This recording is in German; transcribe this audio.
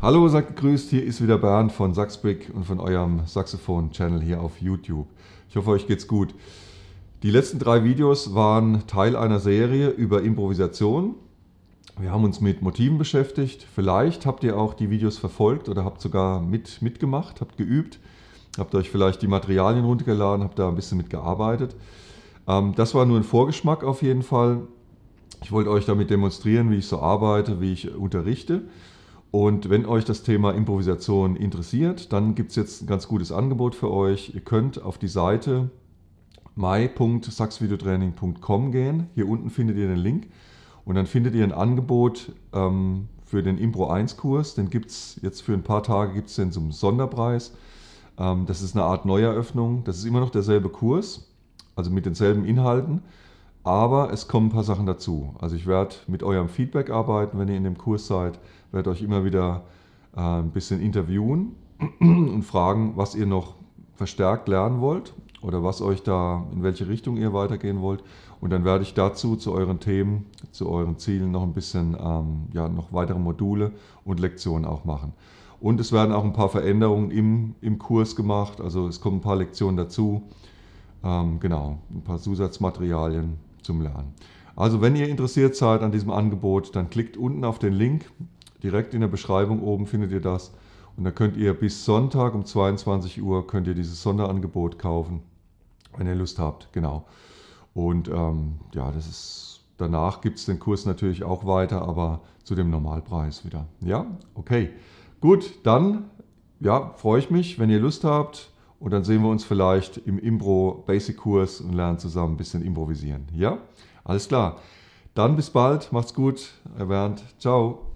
Hallo, sagt gegrüßt, hier ist wieder Bernd von Saxbrick und von eurem Saxophon-Channel hier auf YouTube. Ich hoffe, euch geht's gut. Die letzten drei Videos waren Teil einer Serie über Improvisation. Wir haben uns mit Motiven beschäftigt. Vielleicht habt ihr auch die Videos verfolgt oder habt sogar mit, mitgemacht, habt geübt, habt euch vielleicht die Materialien runtergeladen, habt da ein bisschen mitgearbeitet. Ähm, das war nur ein Vorgeschmack auf jeden Fall. Ich wollte euch damit demonstrieren, wie ich so arbeite, wie ich unterrichte. Und wenn euch das Thema Improvisation interessiert, dann gibt es jetzt ein ganz gutes Angebot für euch. Ihr könnt auf die Seite my.saxvideotraining.com gehen. Hier unten findet ihr den Link. Und dann findet ihr ein Angebot ähm, für den Impro 1 Kurs. Den gibt es jetzt für ein paar Tage, gibt den zum Sonderpreis. Ähm, das ist eine Art Neueröffnung. Das ist immer noch derselbe Kurs, also mit denselben Inhalten. Aber es kommen ein paar Sachen dazu. Also ich werde mit eurem Feedback arbeiten, wenn ihr in dem Kurs seid, werde euch immer wieder äh, ein bisschen interviewen und fragen, was ihr noch verstärkt lernen wollt oder was euch da, in welche Richtung ihr weitergehen wollt. Und dann werde ich dazu zu euren Themen, zu euren Zielen noch ein bisschen, ähm, ja, noch weitere Module und Lektionen auch machen. Und es werden auch ein paar Veränderungen im, im Kurs gemacht. Also es kommen ein paar Lektionen dazu. Ähm, genau, ein paar Zusatzmaterialien zum Lernen. Also wenn ihr interessiert seid an diesem Angebot, dann klickt unten auf den Link. Direkt in der Beschreibung oben findet ihr das. Und da könnt ihr bis Sonntag um 22 Uhr könnt ihr dieses Sonderangebot kaufen, wenn ihr Lust habt. Genau. Und ähm, ja, das ist, danach gibt es den Kurs natürlich auch weiter, aber zu dem Normalpreis wieder. Ja, okay. Gut, dann ja, freue ich mich, wenn ihr Lust habt. Und dann sehen wir uns vielleicht im Impro Basic Kurs und lernen zusammen ein bisschen improvisieren. Ja? Alles klar. Dann bis bald. Macht's gut. Erwärmt. Ciao.